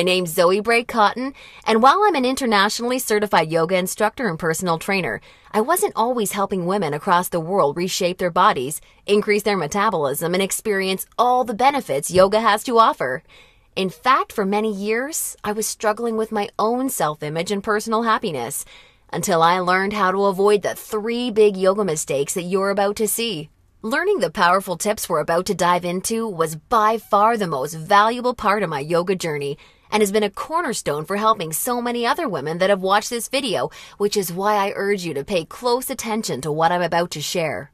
My name's Zoe Bray Cotton, and while I'm an internationally certified yoga instructor and personal trainer, I wasn't always helping women across the world reshape their bodies, increase their metabolism, and experience all the benefits yoga has to offer. In fact, for many years, I was struggling with my own self image and personal happiness until I learned how to avoid the three big yoga mistakes that you're about to see. Learning the powerful tips we're about to dive into was by far the most valuable part of my yoga journey and has been a cornerstone for helping so many other women that have watched this video, which is why I urge you to pay close attention to what I'm about to share.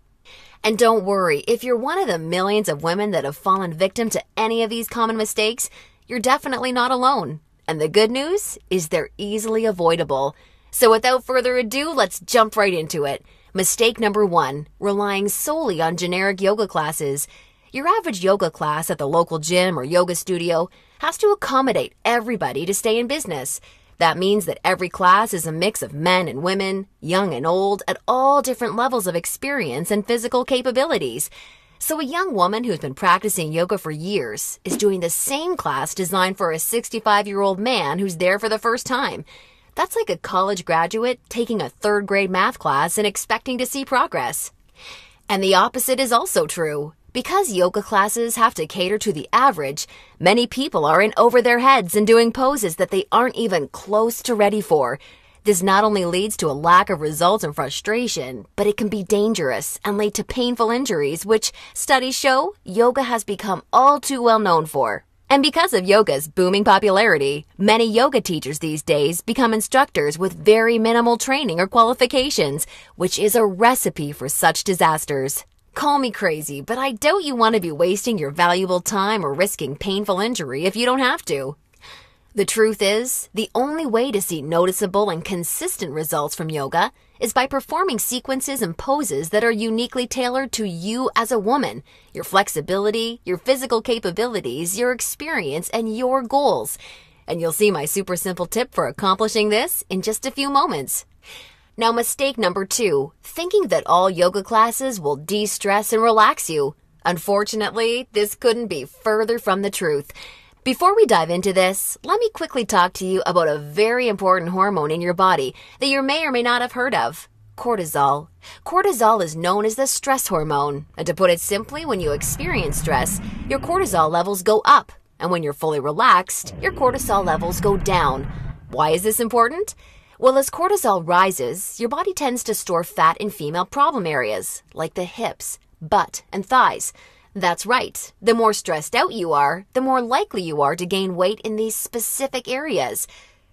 And don't worry, if you're one of the millions of women that have fallen victim to any of these common mistakes, you're definitely not alone. And the good news is they're easily avoidable. So without further ado, let's jump right into it. Mistake number one, relying solely on generic yoga classes. Your average yoga class at the local gym or yoga studio has to accommodate everybody to stay in business. That means that every class is a mix of men and women, young and old, at all different levels of experience and physical capabilities. So, a young woman who's been practicing yoga for years is doing the same class designed for a 65 year old man who's there for the first time. That's like a college graduate taking a third grade math class and expecting to see progress. And the opposite is also true. Because yoga classes have to cater to the average, many people are in over their heads and doing poses that they aren't even close to ready for. This not only leads to a lack of results and frustration, but it can be dangerous and lead to painful injuries, which studies show yoga has become all too well known for. And because of yoga's booming popularity, many yoga teachers these days become instructors with very minimal training or qualifications, which is a recipe for such disasters. Call me crazy, but I doubt you want to be wasting your valuable time or risking painful injury if you don't have to. The truth is, the only way to see noticeable and consistent results from yoga is by performing sequences and poses that are uniquely tailored to you as a woman, your flexibility, your physical capabilities, your experience, and your goals. And you'll see my super simple tip for accomplishing this in just a few moments. Now, mistake number two thinking that all yoga classes will de stress and relax you. Unfortunately, this couldn't be further from the truth. Before we dive into this, let me quickly talk to you about a very important hormone in your body that you may or may not have heard of cortisol. Cortisol is known as the stress hormone, and to put it simply, when you experience stress, your cortisol levels go up, and when you're fully relaxed, your cortisol levels go down. Why is this important? Well, as cortisol rises, your body tends to store fat in female problem areas, like the hips, butt, and thighs. That's right. The more stressed out you are, the more likely you are to gain weight in these specific areas.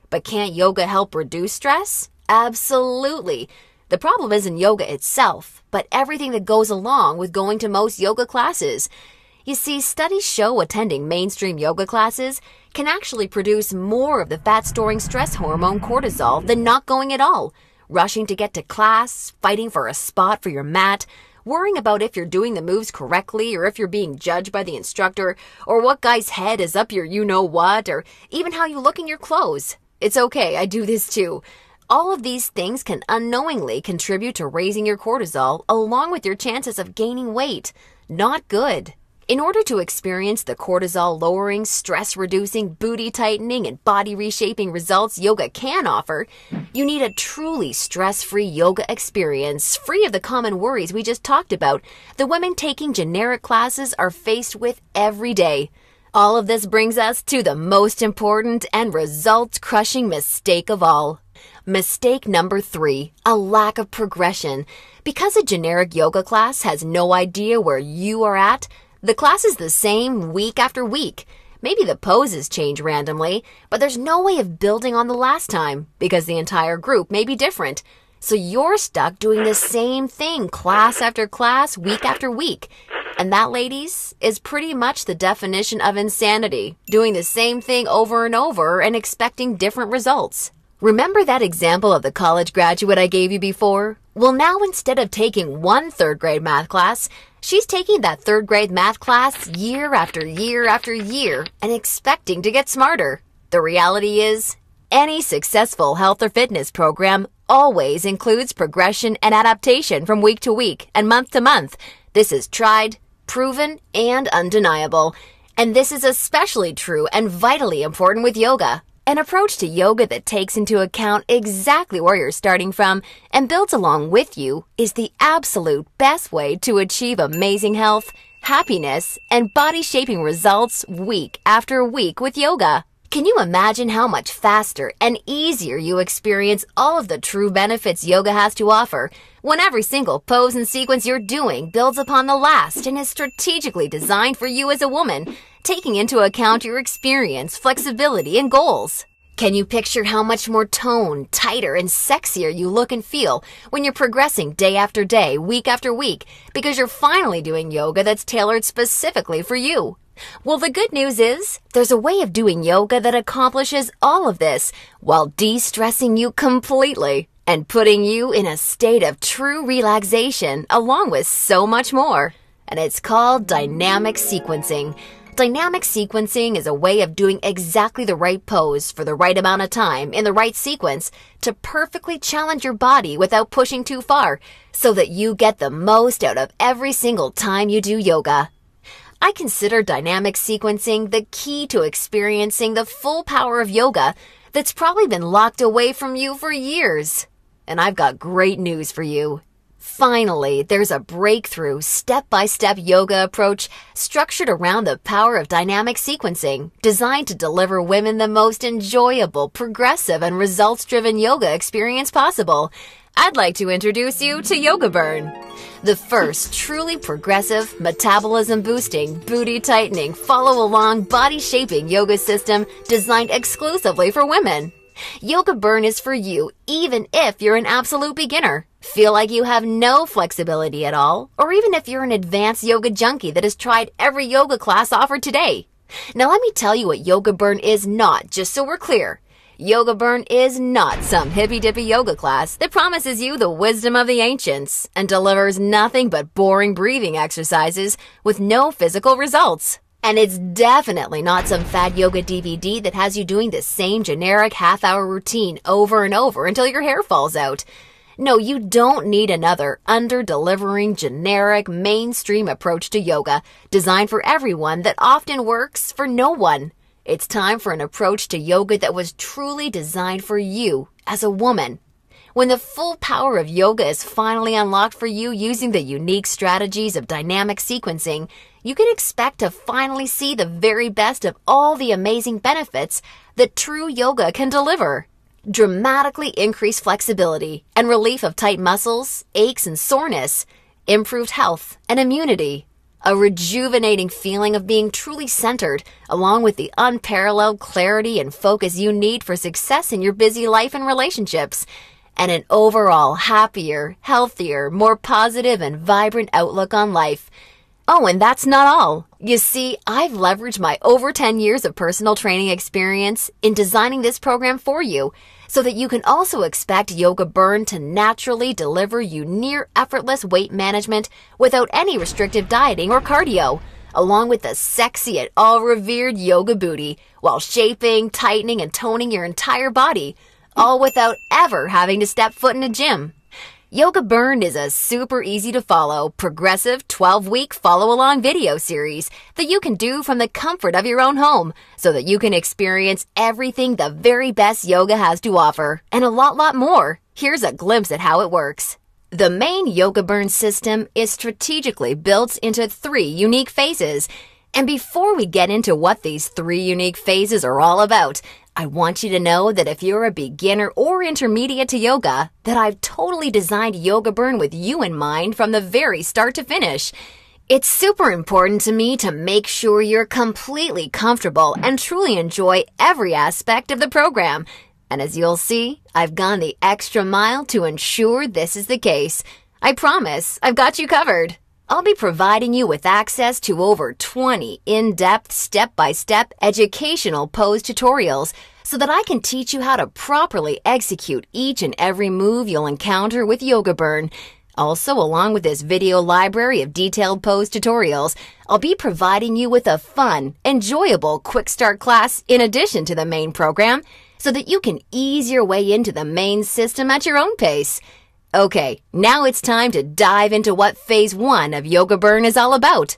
But can't yoga help reduce stress? Absolutely. The problem isn't yoga itself, but everything that goes along with going to most yoga classes. You see, studies show attending mainstream yoga classes can actually produce more of the fat storing stress hormone cortisol than not going at all. Rushing to get to class, fighting for a spot for your mat, worrying about if you're doing the moves correctly or if you're being judged by the instructor or what guy's head is up your you know what or even how you look in your clothes. It's okay, I do this too. All of these things can unknowingly contribute to raising your cortisol along with your chances of gaining weight. Not good. In order to experience the cortisol lowering, stress reducing, booty tightening, and body reshaping results yoga can offer, you need a truly stress free yoga experience, free of the common worries we just talked about the women taking generic classes are faced with every day. All of this brings us to the most important and results crushing mistake of all. Mistake number three, a lack of progression. Because a generic yoga class has no idea where you are at, the class is the same week after week. Maybe the poses change randomly, but there's no way of building on the last time because the entire group may be different. So you're stuck doing the same thing class after class, week after week. And that, ladies, is pretty much the definition of insanity doing the same thing over and over and expecting different results. Remember that example of the college graduate I gave you before? Well, now instead of taking one third grade math class, she's taking that third grade math class year after year after year and expecting to get smarter. The reality is, any successful health or fitness program always includes progression and adaptation from week to week and month to month. This is tried, proven, and undeniable. And this is especially true and vitally important with yoga. An approach to yoga that takes into account exactly where you're starting from and builds along with you is the absolute best way to achieve amazing health, happiness, and body shaping results week after week with yoga. Can you imagine how much faster and easier you experience all of the true benefits yoga has to offer when every single pose and sequence you're doing builds upon the last and is strategically designed for you as a woman? taking into account your experience, flexibility, and goals. Can you picture how much more toned, tighter, and sexier you look and feel when you're progressing day after day, week after week, because you're finally doing yoga that's tailored specifically for you? Well, the good news is there's a way of doing yoga that accomplishes all of this while de stressing you completely and putting you in a state of true relaxation along with so much more. And it's called dynamic sequencing. Dynamic sequencing is a way of doing exactly the right pose for the right amount of time in the right sequence to perfectly challenge your body without pushing too far so that you get the most out of every single time you do yoga. I consider dynamic sequencing the key to experiencing the full power of yoga that's probably been locked away from you for years. And I've got great news for you. Finally, there's a breakthrough step by step yoga approach structured around the power of dynamic sequencing, designed to deliver women the most enjoyable, progressive, and results driven yoga experience possible. I'd like to introduce you to Yoga Burn. The first truly progressive, metabolism boosting, booty tightening, follow along, body shaping yoga system designed exclusively for women. Yoga Burn is for you, even if you're an absolute beginner. Feel like you have no flexibility at all, or even if you're an advanced yoga junkie that has tried every yoga class offered today. Now let me tell you what Yoga Burn is not, just so we're clear. Yoga Burn is not some hippy dippy yoga class that promises you the wisdom of the ancients and delivers nothing but boring breathing exercises with no physical results. And it's definitely not some fad yoga DVD that has you doing the same generic half hour routine over and over until your hair falls out. No, you don't need another under delivering generic mainstream approach to yoga designed for everyone that often works for no one. It's time for an approach to yoga that was truly designed for you as a woman. When the full power of yoga is finally unlocked for you using the unique strategies of dynamic sequencing, you can expect to finally see the very best of all the amazing benefits that true yoga can deliver. Dramatically increased flexibility and relief of tight muscles, aches, and soreness, improved health and immunity, a rejuvenating feeling of being truly centered, along with the unparalleled clarity and focus you need for success in your busy life and relationships, and an overall happier, healthier, more positive, and vibrant outlook on life. Oh, and that's not all. You see, I've leveraged my over 10 years of personal training experience in designing this program for you so that you can also expect Yoga Burn to naturally deliver you near effortless weight management without any restrictive dieting or cardio, along with the sexy and all revered yoga booty while shaping, tightening, and toning your entire body, all without ever having to step foot in a gym. Yoga Burn is a super easy to follow, progressive 12 week follow along video series that you can do from the comfort of your own home so that you can experience everything the very best yoga has to offer and a lot, lot more. Here's a glimpse at how it works. The main Yoga Burn system is strategically built into three unique phases. And before we get into what these three unique phases are all about, I want you to know that if you're a beginner or intermediate to yoga, that I've totally designed Yoga Burn with you in mind from the very start to finish. It's super important to me to make sure you're completely comfortable and truly enjoy every aspect of the program. And as you'll see, I've gone the extra mile to ensure this is the case. I promise, I've got you covered. I'll be providing you with access to over 20 in-depth, step-by-step educational pose tutorials so that I can teach you how to properly execute each and every move you'll encounter with Yoga Burn. Also, along with this video library of detailed pose tutorials, I'll be providing you with a fun, enjoyable quick start class in addition to the main program so that you can ease your way into the main system at your own pace. Okay, now it's time to dive into what phase one of Yoga Burn is all about.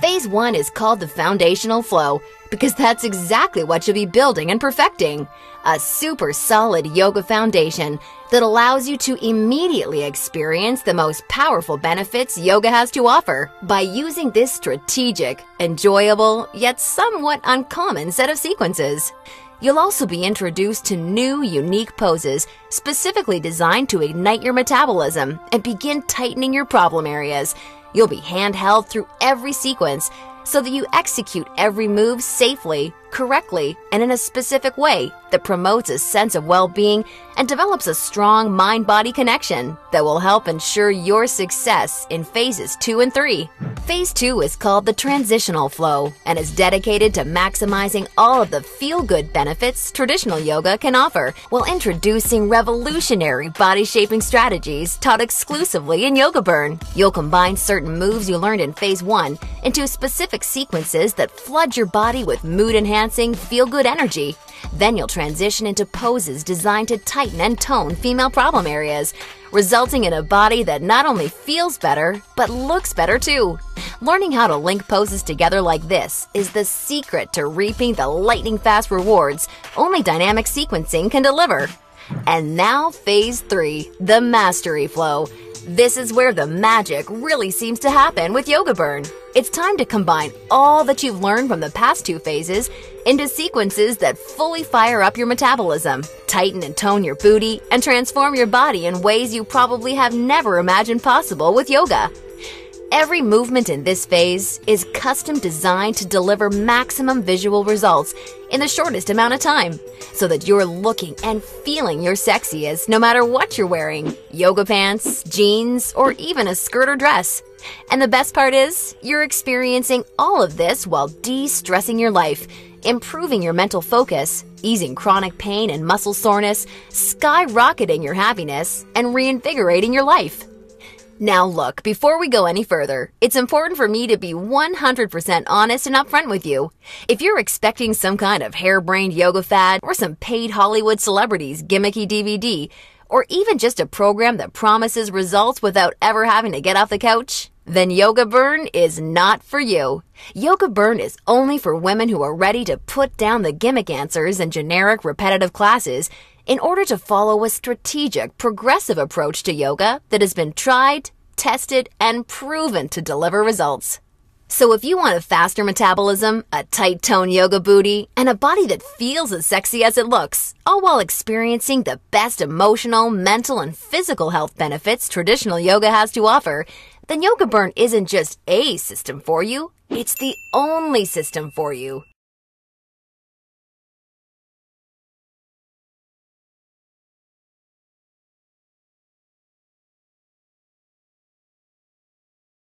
Phase one is called the foundational flow because that's exactly what you'll be building and perfecting a super solid yoga foundation that allows you to immediately experience the most powerful benefits yoga has to offer by using this strategic, enjoyable, yet somewhat uncommon set of sequences. You'll also be introduced to new, unique poses specifically designed to ignite your metabolism and begin tightening your problem areas. You'll be handheld through every sequence so that you execute every move safely, correctly, and in a specific way that promotes a sense of well being and develops a strong mind body connection that will help ensure your success in phases two and three. Phase 2 is called the transitional flow and is dedicated to maximizing all of the feel good benefits traditional yoga can offer while introducing revolutionary body shaping strategies taught exclusively in Yoga Burn. You'll combine certain moves you learned in Phase 1 into specific sequences that flood your body with mood enhancing, feel good energy. Then you'll transition into poses designed to tighten and tone female problem areas resulting in a body that not only feels better, but looks better too. Learning how to link poses together like this is the secret to reaping the lightning fast rewards only dynamic sequencing can deliver. And now, phase three the mastery flow. This is where the magic really seems to happen with Yoga Burn. It's time to combine all that you've learned from the past two phases into sequences that fully fire up your metabolism, tighten and tone your booty, and transform your body in ways you probably have never imagined possible with yoga. Every movement in this phase is custom designed to deliver maximum visual results in the shortest amount of time so that you're looking and feeling your sexiest no matter what you're wearing yoga pants, jeans, or even a skirt or dress. And the best part is, you're experiencing all of this while de stressing your life, improving your mental focus, easing chronic pain and muscle soreness, skyrocketing your happiness, and reinvigorating your life. Now, look, before we go any further, it's important for me to be 100% honest and upfront with you. If you're expecting some kind of harebrained yoga fad or some paid Hollywood celebrities gimmicky DVD, or even just a program that promises results without ever having to get off the couch? Then Yoga Burn is not for you. Yoga Burn is only for women who are ready to put down the gimmick answers and generic repetitive classes in order to follow a strategic, progressive approach to yoga that has been tried, tested, and proven to deliver results. So if you want a faster metabolism, a tight tone yoga booty, and a body that feels as sexy as it looks, all while experiencing the best emotional, mental, and physical health benefits traditional yoga has to offer, then Yoga Burn isn't just a system for you, it's the only system for you.